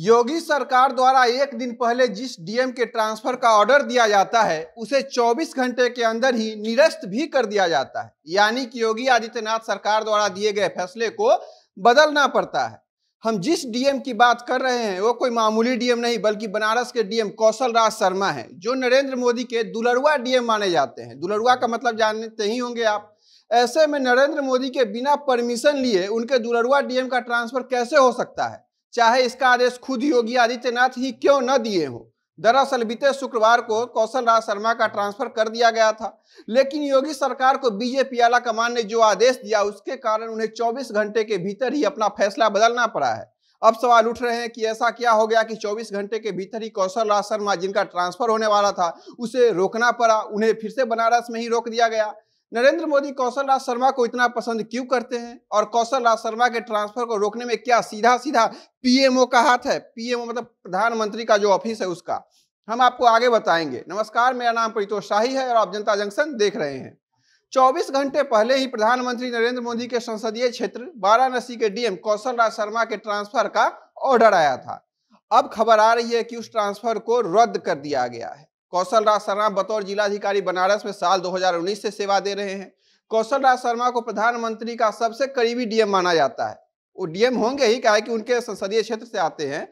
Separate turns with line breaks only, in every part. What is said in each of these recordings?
योगी सरकार द्वारा एक दिन पहले जिस डीएम के ट्रांसफर का ऑर्डर दिया जाता है उसे 24 घंटे के अंदर ही निरस्त भी कर दिया जाता है यानी कि योगी आदित्यनाथ सरकार द्वारा दिए गए फैसले को बदलना पड़ता है हम जिस डीएम की बात कर रहे हैं वो कोई मामूली डीएम नहीं बल्कि बनारस के डीएम कौशल राज शर्मा है जो नरेंद्र मोदी के दुलरुआ डीएम माने जाते हैं दुलरुआ का मतलब जानते ही होंगे आप ऐसे में नरेंद्र मोदी के बिना परमिशन लिए उनके दुलरुआ डीएम का ट्रांसफर कैसे हो सकता है चाहे इसका आदेश खुद योगी आदित्यनाथ ही क्यों न दिए हो दरअसल बीते शुक्रवार को कौशल राज शर्मा का ट्रांसफर कर दिया गया था लेकिन योगी सरकार को बीजेपी आला कमान ने जो आदेश दिया उसके कारण उन्हें 24 घंटे के भीतर ही अपना फैसला बदलना पड़ा है अब सवाल उठ रहे हैं कि ऐसा क्या हो गया कि 24 घंटे के भीतर ही कौशल राज शर्मा जिनका ट्रांसफर होने वाला था उसे रोकना पड़ा उन्हें फिर से बनारस में ही रोक दिया गया नरेंद्र मोदी कौशल राज शर्मा को इतना पसंद क्यों करते हैं और कौशल राज शर्मा के ट्रांसफर को रोकने में क्या सीधा सीधा पीएमओ का हाथ है पीएमओ मतलब प्रधानमंत्री का जो ऑफिस है उसका हम आपको आगे बताएंगे नमस्कार मेरा नाम परितोष शाही है और आप जनता जंक्शन देख रहे हैं 24 घंटे पहले ही प्रधानमंत्री नरेंद्र मोदी के संसदीय क्षेत्र वाराणसी के डीएम कौशल राज शर्मा के ट्रांसफर का ऑर्डर आया था अब खबर आ रही है कि उस ट्रांसफर को रद्द कर दिया गया है कौशल राज शर्मा बतौर जिलाधिकारी बनारस में साल 2019 से सेवा दे रहे हैं कौशल राज शर्मा को प्रधानमंत्री का सबसे करीबी डीएम माना जाता है वो डीएम होंगे ही क्या है कि उनके संसदीय क्षेत्र से आते हैं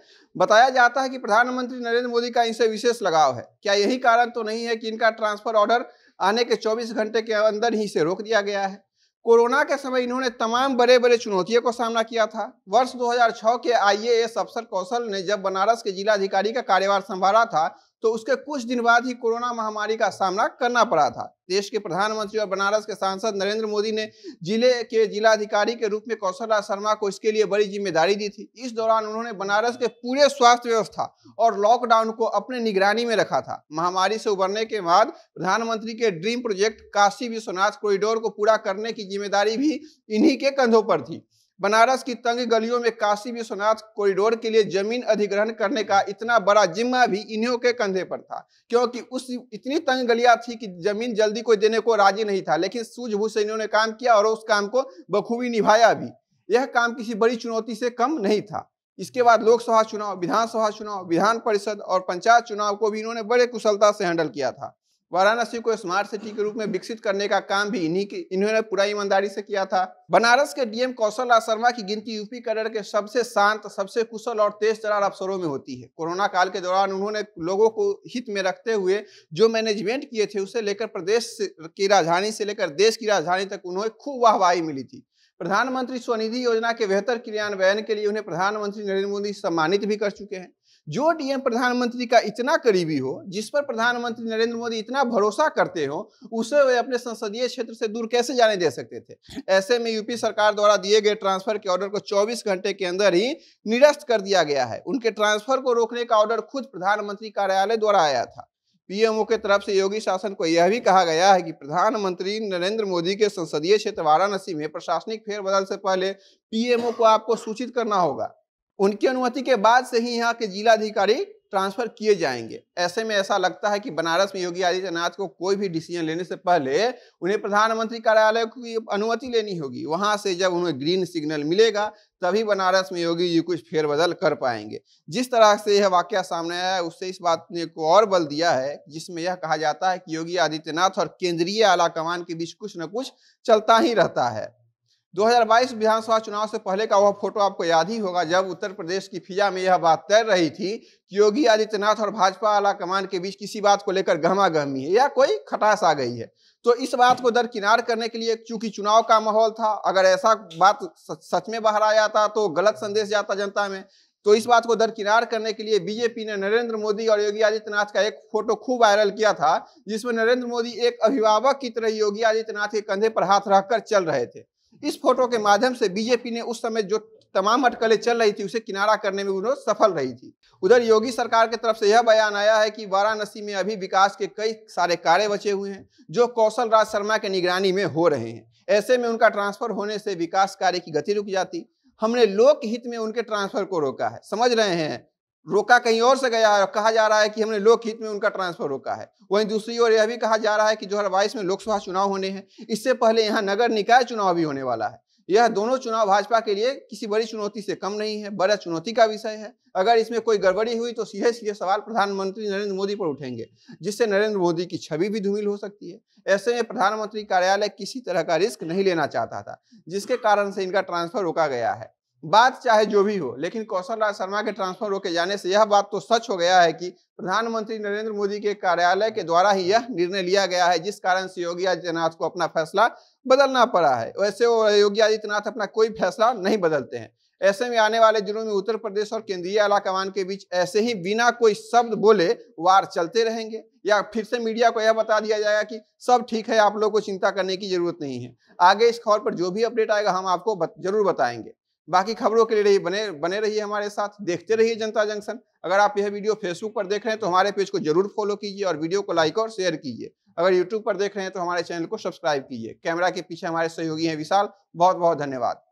बताया जाता है कि प्रधानमंत्री नरेंद्र मोदी का इनसे विशेष लगाव है क्या यही कारण तो नहीं है कि इनका ट्रांसफर ऑर्डर आने के चौबीस घंटे के अंदर ही से रोक दिया गया है कोरोना के समय इन्होंने तमाम बड़े बड़े चुनौतियों को सामना किया था वर्ष 2006 के आईएएस अफसर कौशल ने जब बनारस के जिलाधिकारी का कार्यभार संभाला था तो उसके कुछ दिन बाद ही कोरोना महामारी का सामना करना पड़ा था देश के प्रधानमंत्री और बनारस के सांसद नरेंद्र मोदी ने जिले के जिलाधिकारी के रूप में कौशल शर्मा को इसके लिए बड़ी जिम्मेदारी दी थी इस दौरान उन्होंने बनारस के पूरे स्वास्थ्य व्यवस्था और लॉकडाउन को अपने निगरानी में रखा था महामारी से उबरने के बाद प्रधानमंत्री के dream project Kashi Vishwanath corridor को पूरा करने की जिम्मेदारी भी इन्हीं के कंधों पर थी बनारस की तंग गलियों में काशी विश्वनाथ कॉरिडोर के लिए जमीन अधिग्रहण करने का इतना बड़ा जिम्मा भी इन्हीं के कंधे पर था क्योंकि उस इतनी तंग गलियां थी कि जमीन जल्दी कोई देने को राजी नहीं था लेकिन सूझबूझ से इन्होंने काम किया और उस काम को बखूबी निभाया भी यह काम किसी बड़ी चुनौती से कम नहीं था इसके बाद लोकसभा चुनाव विधानसभा चुनाव विधान परिषद और पंचायत चुनाव को भी इन्होंने बड़े कुशलता से हैंडल किया था वाराणसी को स्मार्ट सिटी के रूप में विकसित करने का काम भी इन्हीं की इन्होंने पूरा ईमानदारी से किया था बनारस के डीएम कौशल शर्मा की गिनती यूपी कैडर के सबसे शांत सबसे कुशल और तेज तरार अफसरों में होती है कोरोना काल के दौरान उन्होंने लोगों को हित में रखते हुए जो मैनेजमेंट किए थे उसे लेकर प्रदेश की राजधानी से लेकर देश की राजधानी तक उन्हें खूब वाहवाही मिली थी प्रधानमंत्री स्वनिधि योजना के बेहतर क्रियान्वयन के लिए उन्हें प्रधानमंत्री नरेंद्र मोदी सम्मानित भी कर चुके हैं जो डीएम प्रधानमंत्री का इतना करीबी हो जिस पर प्रधानमंत्री नरेंद्र मोदी इतना भरोसा करते हो उसे वे अपने संसदीय क्षेत्र से दूर कैसे जाने दे सकते थे ऐसे में यूपी सरकार द्वारा दिए गए ट्रांसफर के ऑर्डर को 24 घंटे के अंदर ही निरस्त कर दिया गया है उनके ट्रांसफर को रोकने का ऑर्डर खुद प्रधानमंत्री कार्यालय द्वारा आया था पीएमओ के तरफ से योगी शासन को यह भी कहा गया है कि प्रधानमंत्री नरेंद्र मोदी के संसदीय क्षेत्र वाराणसी में प्रशासनिक फेरबदल से पहले पीएमओ को आपको सूचित करना होगा उनकी अनुमति के बाद से ही यहाँ के जिलाधिकारी ट्रांसफर किए जाएंगे ऐसे में ऐसा लगता है कि बनारस में योगी आदित्यनाथ को कोई भी डिसीजन लेने से पहले उन्हें प्रधानमंत्री कार्यालय की अनुमति लेनी होगी वहां से जब उन्हें ग्रीन सिग्नल मिलेगा तभी बनारस में योगी जी कुछ फेरबदल कर पाएंगे जिस तरह से यह वाक्य सामने आया है उससे इस बात ने को और बल दिया है जिसमें यह कहा जाता है कि योगी आदित्यनाथ और केंद्रीय आला के बीच कुछ न कुछ चलता ही रहता है 2022 विधानसभा चुनाव से पहले का वह फोटो आपको याद ही होगा जब उत्तर प्रदेश की फिजा में यह बात तैर रही थी कि योगी आदित्यनाथ और भाजपा आला कमान के बीच किसी बात को लेकर गहमा गहमी है या कोई खटास आ गई है तो इस बात को दरकिनार करने के लिए चूंकि चुनाव का माहौल था अगर ऐसा बात सच में बाहर आ जाता तो गलत संदेश जाता जनता में तो इस बात को दरकिनार करने के लिए बीजेपी ने नरेंद्र मोदी और योगी आदित्यनाथ का एक फोटो खूब वायरल किया था जिसमें नरेंद्र मोदी एक अभिभावक की तरह योगी आदित्यनाथ के कंधे पर हाथ रखकर चल रहे थे इस फोटो के माध्यम से बीजेपी ने उस समय जो तमाम अटकलें चल रही थी उसे किनारा करने में उन्होंने सफल रही थी उधर योगी सरकार की तरफ से यह बयान आया है कि वाराणसी में अभी विकास के कई सारे कार्य बचे हुए हैं जो कौशल राज शर्मा के निगरानी में हो रहे हैं ऐसे में उनका ट्रांसफर होने से विकास कार्य की गति रुक जाती हमने लोक हित में उनके ट्रांसफर को रोका है समझ रहे हैं रोका कहीं और से गया है और कहा जा रहा है कि हमने लोकहित में उनका ट्रांसफर रोका है वहीं दूसरी ओर यह भी कहा जा रहा है कि दो बाईस में लोकसभा चुनाव होने हैं इससे पहले यहाँ नगर निकाय चुनाव भी होने वाला है यह दोनों चुनाव भाजपा के लिए किसी बड़ी चुनौती से कम नहीं है बड़ा चुनौती का विषय है अगर इसमें कोई गड़बड़ी हुई तो सीधे सीधे सवाल प्रधानमंत्री नरेंद्र मोदी पर उठेंगे जिससे नरेंद्र मोदी की छवि भी धूमिल हो सकती है ऐसे में प्रधानमंत्री कार्यालय किसी तरह का रिस्क नहीं लेना चाहता था जिसके कारण से इनका ट्रांसफर रोका गया है बात चाहे जो भी हो लेकिन कौशल राज शर्मा के ट्रांसफर रोके जाने से यह बात तो सच हो गया है कि प्रधानमंत्री नरेंद्र मोदी के कार्यालय के द्वारा ही यह निर्णय लिया गया है जिस कारण से योगी आदित्यनाथ को अपना फैसला बदलना पड़ा है वैसे वो योगी आदित्यनाथ अपना कोई फैसला नहीं बदलते हैं ऐसे में आने वाले दिनों में उत्तर प्रदेश और केंद्रीय आला कमान के बीच ऐसे ही बिना कोई शब्द बोले वार चलते रहेंगे या फिर से मीडिया को यह बता दिया जाएगा कि सब ठीक है आप लोगों को चिंता करने की जरूरत नहीं है आगे इस खबर पर जो भी अपडेट आएगा हम आपको बत, जरूर बताएंगे बाकी खबरों के लिए रही बने बने रहिए हमारे साथ देखते रहिए जनता जंक्शन अगर आप यह वीडियो फेसबुक पर देख रहे हैं तो हमारे पेज को जरूर फॉलो कीजिए और वीडियो को लाइक और शेयर कीजिए अगर यूट्यूब पर देख रहे हैं तो हमारे चैनल को सब्सक्राइब कीजिए कैमरा के पीछे हमारे सहयोगी हैं विशाल बहुत बहुत धन्यवाद